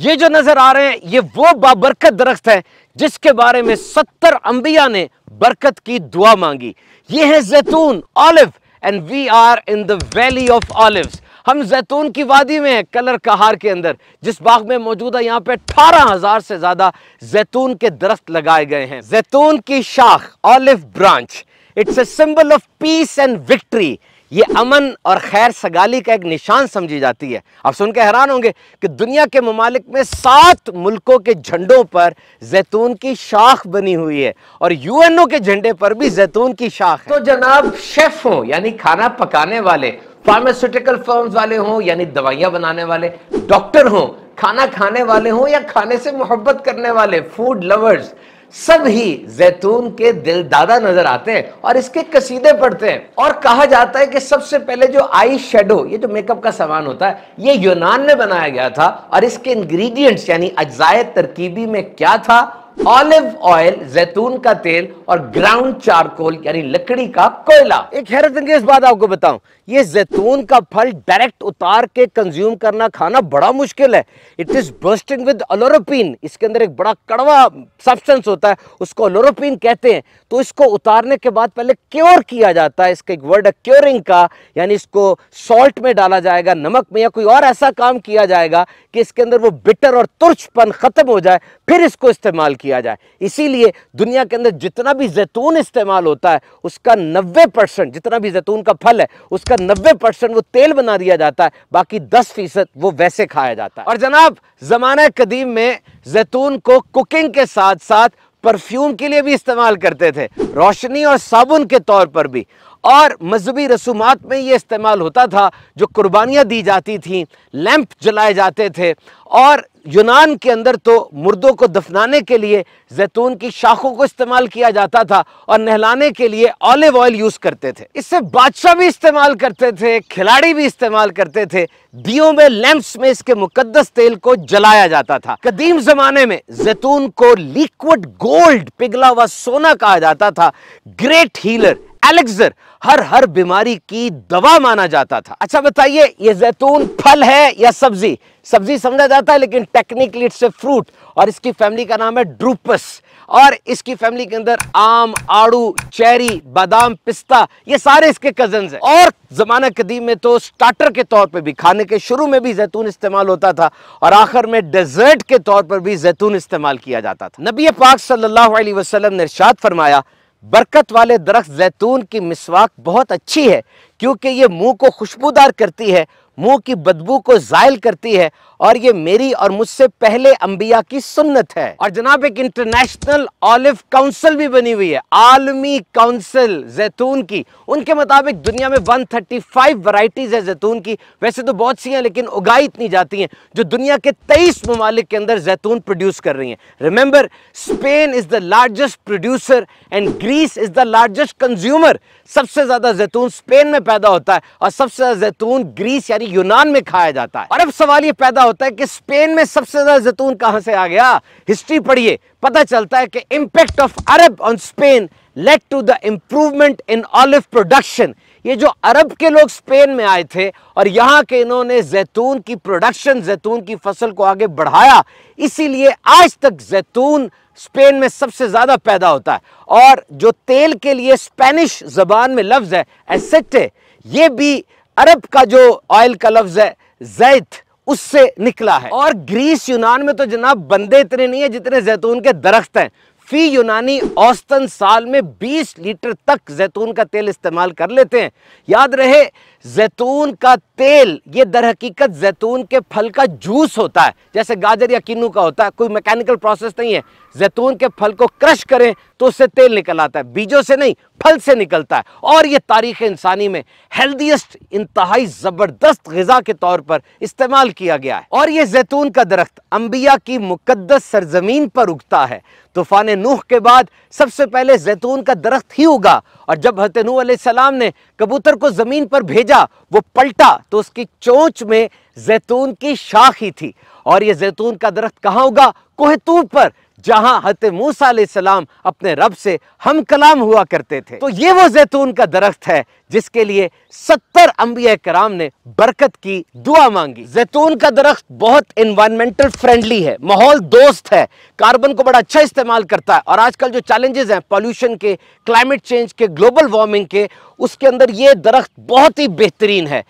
ये जो नजर आ रहे हैं ये वो बाबरकत दरख्त है जिसके बारे में सत्तर अंबिया ने बरकत की दुआ मांगी ये है जैतून olive and we are in the valley of olive हम जैतून की वादी में हैं कलर कहार के अंदर जिस बाग में मौजूदा यहाँ पे अठारह हजार से ज्यादा जैतून के दरख्त लगाए गए हैं जैतून की शाख olive branch it's a symbol of peace and victory ये अमन और खैर सगाली का एक निशान समझी जाती है आप सुनकर हैरान होंगे कि दुनिया के ममालिक में सात मुल्कों के झंडों पर जैतून की शाख बनी हुई है और यूएनओ के झंडे पर भी जैतून की शाख है। तो जनाब शेफ हो यानी खाना पकाने वाले फार्मास्यूटिकल फर्म्स वाले हों यानी दवाइयां बनाने वाले डॉक्टर हों खाना खाने वाले हों या खाने से मोहब्बत करने वाले फूड लवर्स सब ही जैतून के दिल दादा नजर आते हैं और इसके कसीदे पढ़ते हैं और कहा जाता है कि सबसे पहले जो आई शेडो ये जो मेकअप का सामान होता है ये यूनान में बनाया गया था और इसके इंग्रेडिएंट्स यानी अजाय तरकीबी में क्या था ऑलिव ऑयल जैतून का तेल और ग्राउंड चारकोल यानी लकड़ी का कोयला एक हैरत अंगेज बात आपको बताऊं ये जैतून का फल डायरेक्ट उतार के कंज्यूम करना खाना बड़ा मुश्किल है it is bursting with oleuropein इसके अंदर एक बड़ा कड़वा सब्सटेंस होता है उसको अलोरोपिन कहते हैं तो इसको उतारने के बाद पहले क्योर किया जाता है इसका एक वर्ड है क्योरिंग का यानी इसको सॉल्ट में डाला जाएगा नमक में या कोई और ऐसा काम किया जाएगा कि इसके अंदर वो बिटर और तुर्चपन खत्म हो जाए फिर इसको इस्तेमाल किया जाए इसीलिए दुनिया के अंदर जितना भी जैतून इस्तेमाल होता है उसका 90 परसेंट जितना भी जैतून का फल है उसका 90 परसेंट वो तेल बना दिया जाता है बाकी 10 फीसद वो वैसे खाया जाता है और जनाब ज़माना कदीम में जैतून को कुकिंग के साथ साथ परफ्यूम के लिए भी इस्तेमाल करते थे रोशनी और साबुन के तौर पर भी और मजहबी रसूमात में ये इस्तेमाल होता था जो कुर्बानियाँ दी जाती थी लैंप जलाए जाते थे और यूनान के अंदर तो मुर्दों को दफनाने के लिए जैतून की शाखों को इस्तेमाल किया जाता था और नहलाने के लिए ऑलिव ऑयल यूज़ करते थे इससे बादशाह भी इस्तेमाल करते थे खिलाड़ी भी इस्तेमाल करते थे दियों में लैंप्स में इसके मुकद्दस तेल को जलाया जाता था कदीम ज़माने में जैतून को लिक्विड गोल्ड पिघला हुआ सोना कहा जाता था ग्रेट हीलर एलेक्सर हर हर बीमारी की दवा माना जाता था अच्छा बताइए ये जैतून फल है या सब्जी सब्जी समझा जाता है लेकिन टेक्निकली इट्स ए फ्रूट और इसकी फैमिली का नाम है ड्रूपस और इसकी फैमिली के अंदर आम आड़ू चेरी बादाम पिस्ता ये सारे इसके कजन हैं और जमाना कदीम में तो स्टार्टर के तौर पे भी खाने के शुरू में भी जैतून इस्तेमाल होता था और आखिर में डेजर्ट के तौर पर भी जैतून इस्तेमाल किया जाता था नबी पाक सल्लल्लाहु अलैहि वसल्लम ने इरशाद फरमाया बरकत वाले दरख्त जैतून की मिसवाक बहुत अच्छी है क्योंकि ये मुंह को खुशबूदार करती है मुंह की बदबू को ज़ायल करती है और ये मेरी और मुझसे पहले अंबिया की सुन्नत है और जनाब एक इंटरनेशनल ऑलिव काउंसिल भी बनी हुई है आलमी काउंसिल जैतून की उनके मुताबिक दुनिया में 135 थर्टी वराइटीज है जैतून की वैसे तो बहुत सी हैं लेकिन उगाई इतनी जाती हैं जो दुनिया के तेईस ममालिक के अंदर जैतून प्रोड्यूस कर रही हैं remember Spain is the largest producer and Greece is the largest consumer सबसे ज़्यादा जैतून स्पेन में पैदा होता है और सबसे ज़्यादा जैतून ग्रीस यानी यूनान में खाया जाता है और अब सवाल ये पैदा होता है कि स्पेन में सबसे ज़्यादा जैतून कहां से आ गया हिस्ट्री पढ़िए पता चलता है कि impact of Arab on Spain led to the improvement in olive production ये जो अरब के लोग स्पेन में आए थे और यहां के इन्होंने जैतून की प्रोडक्शन जैतून की फसल को आगे बढ़ाया इसीलिए आज तक जैतून स्पेन में सबसे ज़्यादा पैदा होता है और जो तेल के लिए स्पेनिश जबान में लफ्ज़ है एसेटे ये भी अरब का जो ऑयल का लफ्ज़ है जैत उससे निकला है और ग्रीस यूनान में तो जनाब बंदे इतने नहीं है जितने जैतून के दरख्त हैं फी यूनानी औसतन साल में 20 लीटर तक जैतून का तेल इस्तेमाल कर लेते हैं याद रहे जैतून का तेल ये दर हकीकत जैतून के फल का जूस होता है जैसे गाजर या किन्नू का होता है कोई मैकेनिकल प्रोसेस नहीं है जैतून के फल को क्रश करें तो उससे तेल निकल आता है बीजों से नहीं फल से निकलता है और ये तारीख इंसानी में हेल्दीस्ट इंतहाई ज़बरदस्त गज़ा के तौर पर इस्तेमाल किया गया है और ये जैतून का दरख्त अंबिया की मुकदस सरजमीन पर उगता है तूफ़ान नूह के बाद सबसे पहले जैतून का दरख्त ही उगा और जब हजरत सलाम ने कबूतर को ज़मीन पर भेजा सोचा वो पलटा तो उसकी चोंच में जैतून की शाख ही थी और ये जैतून का दरख्त कहाँ होगा कोहतूब पर जहां हत मूसा सलाम अपने रब से हम कलाम हुआ करते थे तो ये वो जैतून का दरख्त है जिसके लिए सत्तर अम्बिया कराम ने बरकत की दुआ मांगी जैतून का दरख्त बहुत इन्वायरमेंटल फ्रेंडली है माहौल दोस्त है कार्बन को बड़ा अच्छा इस्तेमाल करता है और आजकल जो चैलेंजेस हैं पॉल्यूशन के क्लाइमेट चेंज के ग्लोबल वार्मिंग के उसके अंदर ये दरख्त बहुत ही बेहतरीन है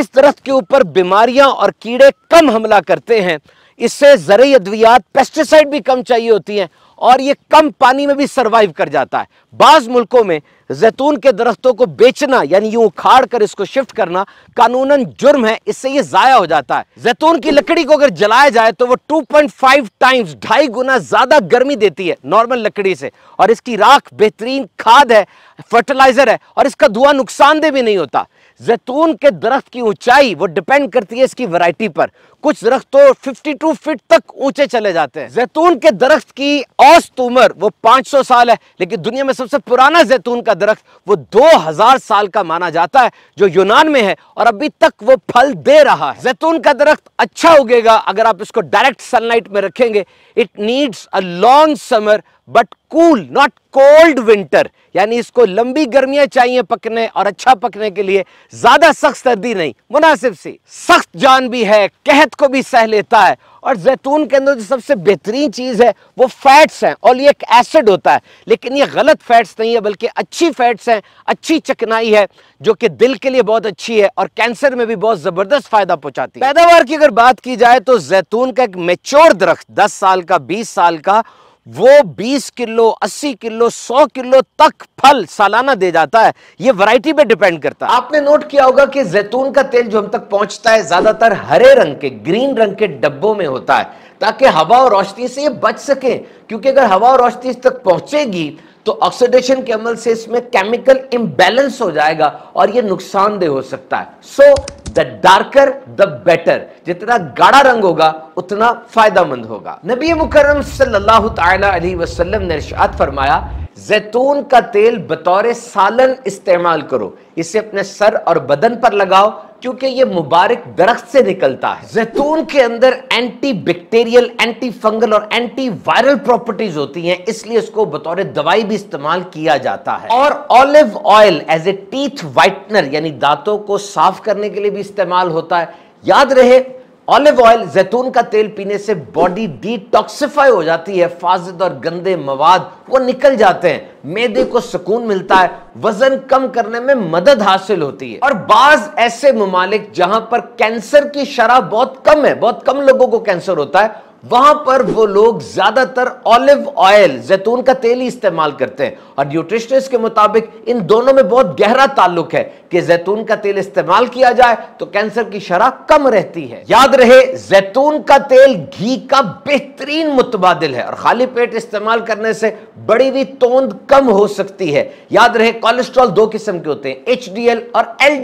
इस दरख्त के ऊपर बीमारियां और कीड़े कम हमला करते हैं इससे जरिए अद्वियात पेस्टिसाइड भी कम चाहिए होती हैं और ये कम पानी में भी सरवाइव कर जाता है बाज़ मुल्कों में जैतून के दरख्तों को बेचना यानी यूं उखाड़ कर इसको शिफ्ट करना कानूनन जुर्म है इससे ये ज़ाया हो जाता है जैतून की लकड़ी को अगर जलाया जाए तो वो 2.5 टाइम्स ढाई गुना ज़्यादा गर्मी देती है नॉर्मल लकड़ी से और इसकी राख बेहतरीन खाद है फर्टिलाइज़र है और इसका धुआं नुकसानदेह भी नहीं होता जैतून के दरख्त की ऊंचाई वो डिपेंड करती है इसकी वैरायटी पर कुछ दरख्त तो 52 फीट तक ऊंचे चले जाते हैं जैतून के दरख्त की औसत उम्र वो 500 साल है लेकिन दुनिया में सबसे पुराना जैतून का दरख्त वो 2000 साल का माना जाता है जो यूनान में है और अभी तक वो फल दे रहा है जैतून का दरख्त अच्छा उगेगा अगर आप इसको डायरेक्ट सनलाइट में रखेंगे it needs a long summer but cool not cold winter यानी इसको लंबी गर्मियां चाहिए पकने और अच्छा पकने के लिए ज्यादा सख्त सर्दी नहीं मुनासिब सी सख्त जान भी है कह डेथ को भी सह लेता है और जैतून के अंदर जो सबसे बेहतरीन चीज़ है वो फैट्स हैं और ये एक एसिड होता है लेकिन ये गलत फैट्स नहीं है बल्कि अच्छी फैट्स हैं अच्छी चकनाई है जो कि दिल के लिए बहुत अच्छी है और कैंसर में भी बहुत ज़बरदस्त फ़ायदा पहुंचाती है पैदावार की अगर बात की जाए तो जैतून का एक मेच्योर दरख्त दस साल का बीस साल का वो 20 किलो 80 किलो 100 किलो तक फल सालाना दे जाता है ये वैरायटी पे डिपेंड करता है आपने नोट किया होगा कि जैतून का तेल जो हम तक पहुंचता है ज्यादातर हरे रंग के ग्रीन रंग के डब्बों में होता है ताकि हवा और रोशनी से ये बच सके क्योंकि अगर हवा और रोशनी तक पहुंचेगी तो ऑक्सीडेशन के अमल से इसमें केमिकल इंबैलेंस हो जाएगा और ये नुकसानदेह हो सकता है so the darker the better जितना गाढ़ा रंग होगा उतना फायदामंद होगा नबी मुकरम सल्लल्लाहु अलैहि वसल्लम ने इरशाद फरमाया जैतून का तेल बतौर सालन इस्तेमाल करो इसे अपने सर और बदन पर लगाओ क्योंकि ये मुबारक दरख्त से निकलता है जैतून के अंदर एंटी बैक्टेरियल एंटी फंगल और एंटी वायरल प्रॉपर्टीज होती हैं इसलिए इसको बतौर दवाई भी इस्तेमाल किया जाता है और olive oil as a teeth whitener यानी दांतों को साफ करने के लिए भी इस्तेमाल होता है याद रहे ऑलिव ऑयल जैतून का तेल पीने से बॉडी डिटॉक्सिफाई हो जाती है फाजिद और गंदे मवाद वो निकल जाते हैं मेदे को सुकून मिलता है वजन कम करने में मदद हासिल होती है और बाज ऐसे ममालिक जहां पर कैंसर की शराब बहुत कम है बहुत कम लोगों को कैंसर होता है वहां पर वो लोग ज्यादातर ऑलिव ऑयल जैतून का तेल ही इस्तेमाल करते हैं और न्यूट्रिशनिस्ट के मुताबिक इन दोनों में बहुत गहरा ताल्लुक है कि जैतून का तेल इस्तेमाल किया जाए तो कैंसर की शराह कम रहती है याद रहे जैतून का तेल घी का बेहतरीन मुतबाद है और खाली पेट इस्तेमाल करने से बड़ी हुई तोंद कम हो सकती है याद रहे कोलेस्ट्रॉल दो किस्म के होते हैं एच और एल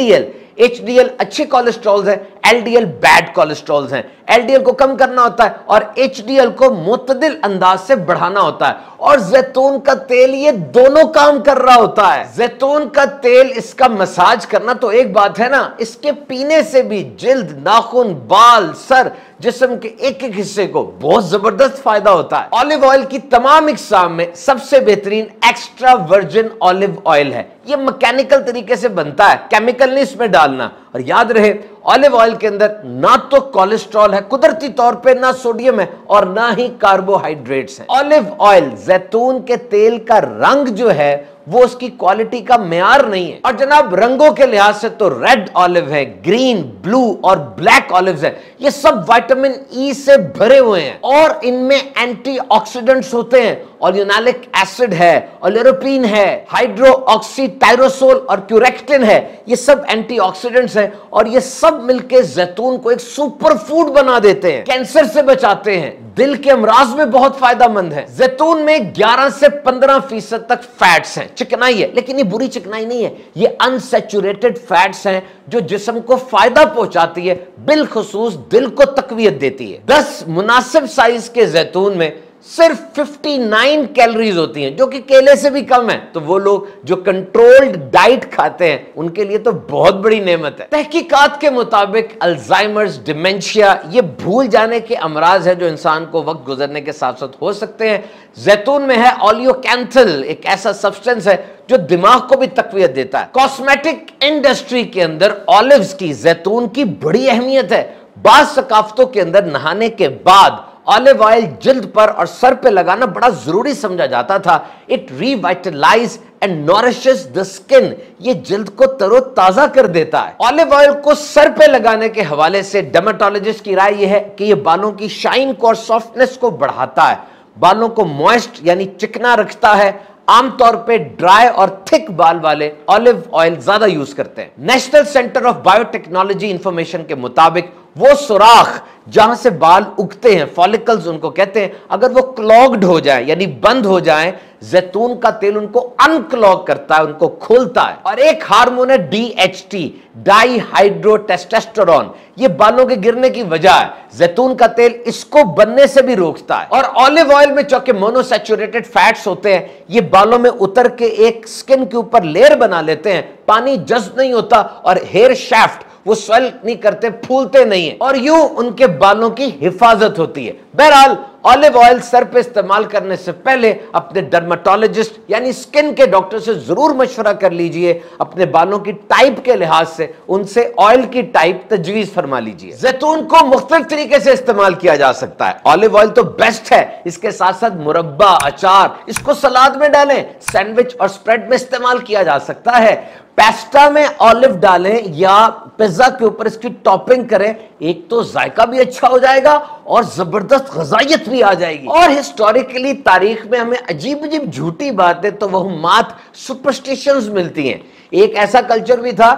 एच अच्छे एल हैं एलडीएल बैड कोलेस्ट्रॉल्स हैं एलडीएल को कम करना होता है और एल को मुतदिल अंदाज से बढ़ाना होता है और जैतून का तेल ये दोनों काम कर रहा होता है जैतून का तेल इसका मसाज करना तो एक बात है ना इसके पीने से भी जिल्द नाखून बाल सर जिसम के एक एक हिस्से को बहुत जबरदस्त फायदा होता है ऑलिव ऑयल की तमाम इकसाम में सबसे बेहतरीन एक्स्ट्रा वर्जिन ऑलिव ऑयल है ये मैकेनिकल तरीके से बनता है केमिकल नहीं इसमें डालना और याद रहे ऑलिव ऑयल के अंदर ना तो कोलेस्ट्रॉल है कुदरती तौर पे ना सोडियम है और ना ही कार्बोहाइड्रेट्स है ऑलिव ऑयल जैतून के तेल का रंग जो है वो उसकी क्वालिटी का मैार नहीं है और जनाब रंगों के लिहाज से तो रेड ऑलिव है ग्रीन ब्लू और ब्लैक ऑलिव है ये सब वाइटामिन ई e से भरे हुए हैं और इनमें एंटीऑक्सीडेंट्स होते हैं और यूनालिक एसिड है और है हाइड्रो ऑक्सीटाइरोसोल और क्यूरेक्टिन है ये सब एंटीऑक्सीडेंट्स हैं और ये सब मिलके जैतून को एक सुपर फूड बना देते हैं कैंसर से बचाते हैं दिल के अमराज में बहुत फायदा मंद है जैतून में 11 से 15 फीसद तक फैट्स हैं चिकनाई है लेकिन ये बुरी चिकनाई नहीं है ये अनसेचुरेटेड फैट्स हैं जो जिसम को फायदा पहुंचाती है बिलखसूस दिल को तकवीत देती है दस मुनासिब साइज के जैतून में सिर्फ 59 कैलोरीज होती हैं जो कि केले से भी कम है तो वो लोग जो कंट्रोल्ड डाइट खाते हैं उनके लिए तो बहुत बड़ी नेमत है तहकीकात के मुताबिक अल्जाइमर्स डिमेंशिया ये भूल जाने के अमराज है जो इंसान को वक्त गुजरने के साथ साथ हो सकते हैं जैतून में है कैंथल एक ऐसा सब्सटेंस है जो दिमाग को भी तकवीत देता है कॉस्मेटिक इंडस्ट्री के अंदर ऑलिव की जैतून की बड़ी अहमियत है बाद सकाफतों के अंदर नहाने के बाद ऑलिव ऑयल जिल्द पर और सर पे लगाना बड़ा जरूरी समझा जाता था it revitalise and nourishes the skin ये जिल्द को तरोताजा कर देता है ऑलिव ऑयल को सर पे लगाने के हवाले से डर्माटोलॉजिस्ट की राय यह है कि यह बालों की शाइन को और सॉफ्टनेस को बढ़ाता है बालों को मॉइस्ट यानी चिकना रखता है आमतौर पे ड्राई और थिक बाल वाले ऑलिव ऑयल ज्यादा यूज करते हैं National Center of Biotechnology Information के मुताबिक वो सुराख जहां से बाल उगते हैं फॉलिकल्स उनको कहते हैं अगर वो क्लॉग्ड हो जाए यानी बंद हो जाए जैतून का तेल उनको अनक्लॉग करता है उनको खोलता है और एक हार्मोन है डी एच टी डाईहाइड्रोटेस्टेस्टोरॉन ये बालों के गिरने की वजह है जैतून का तेल इसको बनने से भी रोकता है और ऑलिव ऑयल में चौके मोनोसेचुरेटेड फैट्स होते हैं ये बालों में उतर के एक स्किन के ऊपर लेयर बना लेते हैं पानी जज नहीं होता और हेयर शैफ्ट वो स्वेल नहीं करते फूलते नहीं है और यूं उनके बालों की हिफाजत होती है बहरहाल ऑलिव ऑयल सर पे इस्तेमाल करने से पहले अपने डर्माटोलॉजिस्ट यानी स्किन के डॉक्टर से ज़रूर मशवरा कर लीजिए अपने बालों की टाइप के लिहाज से उनसे ऑयल की टाइप तजवीज़ फरमा लीजिए जैतून को मुख्तलिफ तरीके से इस्तेमाल किया जा सकता है ऑलिव ऑयल तो बेस्ट है इसके साथ साथ मुरब्बा अचार इसको सलाद में डालें सैंडविच और स्प्रेड में इस्तेमाल किया जा सकता है पेस्टा में ऑलिव डालें या पिज्जा के ऊपर इसकी टॉपिंग करें एक तो जायका भी अच्छा हो जाएगा और जबरदस्त गजाइत भी आ जाएगी और हिस्टोरिकली तारीख में हमें अजीब अजीब झूठी बातें तो वह मात सुपरस्टिशंस मिलती हैं एक ऐसा कल्चर भी था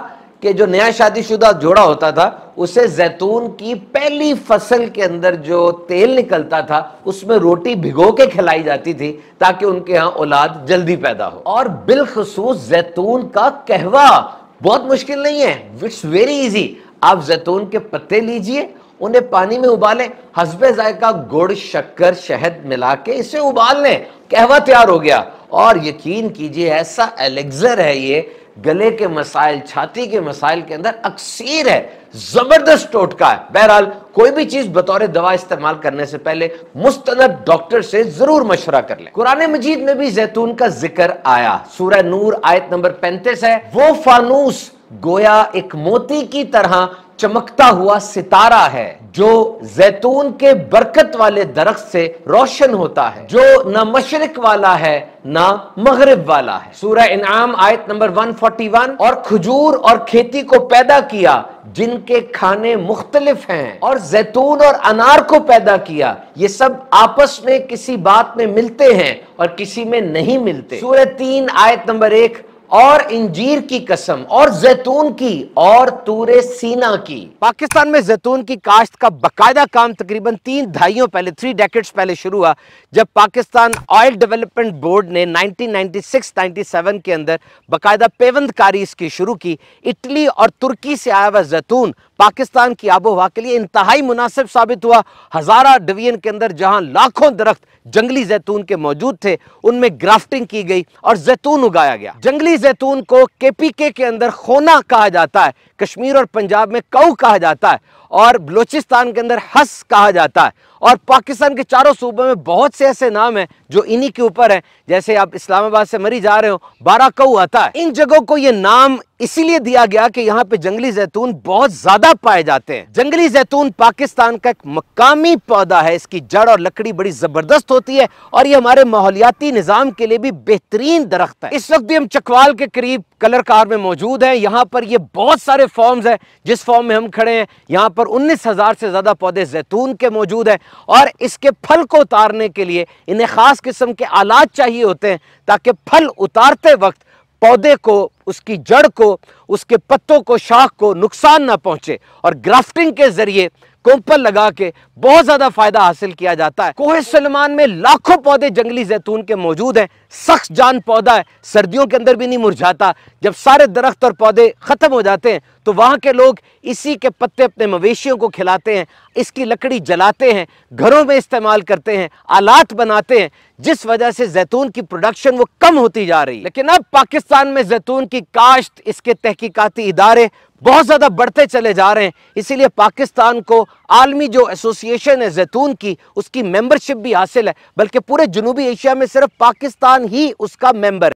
कि जो नया शादीशुदा जोड़ा होता था उसे जैतून की पहली फसल के अंदर जो तेल निकलता था उसमें रोटी भिगो के खिलाई जाती थी ताकि उनके यहाँ औलाद जल्दी पैदा हो और बिलखसूस जैतून का कहवा बहुत मुश्किल नहीं है इट्स वेरी इजी आप जैतून के पत्ते लीजिए उन्हें पानी में उबालें हसबे जायका गुड़ शक्कर शहद मिला के इसे उबाल लें कहवा तैयार हो गया और यकीन कीजिए ऐसा एलेक्जर है ये गले के मसाइल छाती के मसाइल के अंदर अक्सर है जबरदस्त टोटका है बहरहाल कोई भी चीज बतौर दवा इस्तेमाल करने से पहले मुस्तनद डॉक्टर से जरूर मशुरा कर ले कुरान मजीद में भी जैतून का जिक्र आया सूरह नूर आयत नंबर पैंतीस है वो फानूस गोया एक मोती की तरह चमकता हुआ सितारा है जो जैतून के बरकत वाले दरख्त से रोशन होता है जो न मशरक वाला है ना मगरब वाला है सूरह इनाम आयत नंबर 141 और खजूर और खेती को पैदा किया जिनके खाने मुख्तलिफ हैं और जैतून और अनार को पैदा किया ये सब आपस में किसी बात में मिलते हैं और किसी में नहीं मिलते सूरह तीन आयत नंबर एक और इंजीर की कसम और जैतून की और तूरे सीना की पाकिस्तान में जैतून की काश्त का बकायदा काम तकरीबन तीन दहाइयों पहले थ्री डेकेट्स पहले शुरू हुआ जब पाकिस्तान ऑयल डेवलपमेंट बोर्ड ने 1996-97 के अंदर बकायदा पेवंदकारी इसकी शुरू की इटली और तुर्की से आया हुआ जैतून पाकिस्तान की आबोहवा के लिए इंतहाई मुनासिब साबित हुआ हज़ारा डिवीजन के अंदर जहां लाखों दरख्त जंगली जैतून के मौजूद थे उनमें ग्राफ्टिंग की गई और जैतून उगाया गया जंगली जैतून को केपीके के अंदर खोना कहा जाता है कश्मीर और पंजाब में कऊ कहा जाता है और बलूचिस्तान के अंदर हस कहा जाता है और पाकिस्तान के चारों सूबे में बहुत से ऐसे नाम हैं जो इन्हीं के ऊपर हैं जैसे आप इस्लामाबाद से मरी जा रहे हो बारा कौ आता है इन जगहों को ये नाम इसीलिए दिया गया कि यहाँ पे जंगली जैतून बहुत ज़्यादा पाए जाते हैं जंगली जैतून पाकिस्तान का एक मकामी पौधा है इसकी जड़ और लकड़ी बड़ी ज़बरदस्त होती है और ये हमारे माहौलियाती निज़ाम के लिए भी बेहतरीन दरख्त है इस वक्त भी हम चकवाल के करीब कलर कार में मौजूद है यहाँ पर ये बहुत सारे फॉर्म्स है जिस फॉर्म में हम खड़े हैं यहाँ पर उन्नीस हज़ार से ज़्यादा पौधे जैतून के मौजूद हैं और इसके फल को उतारने के लिए इन्हें ख़ास किस्म के आलात चाहिए होते हैं ताकि फल उतारते वक्त पौधे को उसकी जड़ को उसके पत्तों को शाख को नुकसान ना पहुंचे और ग्राफ्टिंग के ज़रिए कोंपल लगा के बहुत ज्यादा फायदा हासिल किया जाता है कोहे सलमान में लाखों पौधे जंगली जैतून के मौजूद हैं सख्त जान पौधा है सर्दियों के अंदर भी नहीं मुरझाता जब सारे दरख्त और पौधे खत्म हो जाते हैं तो वहां के लोग इसी के पत्ते अपने मवेशियों को खिलाते हैं इसकी लकड़ी जलाते हैं घरों में इस्तेमाल करते हैं आलात बनाते हैं जिस वजह से जैतून की प्रोडक्शन वो कम होती जा रही है लेकिन अब पाकिस्तान में जैतून की काश्त इसके तहकीकती इदारे बहुत ज़्यादा बढ़ते चले जा रहे हैं इसीलिए पाकिस्तान को आलमी जो एसोसिएशन है जैतून की उसकी मेंबरशिप भी हासिल है बल्कि पूरे जनूबी एशिया में सिर्फ पाकिस्तान ही उसका मेंबर है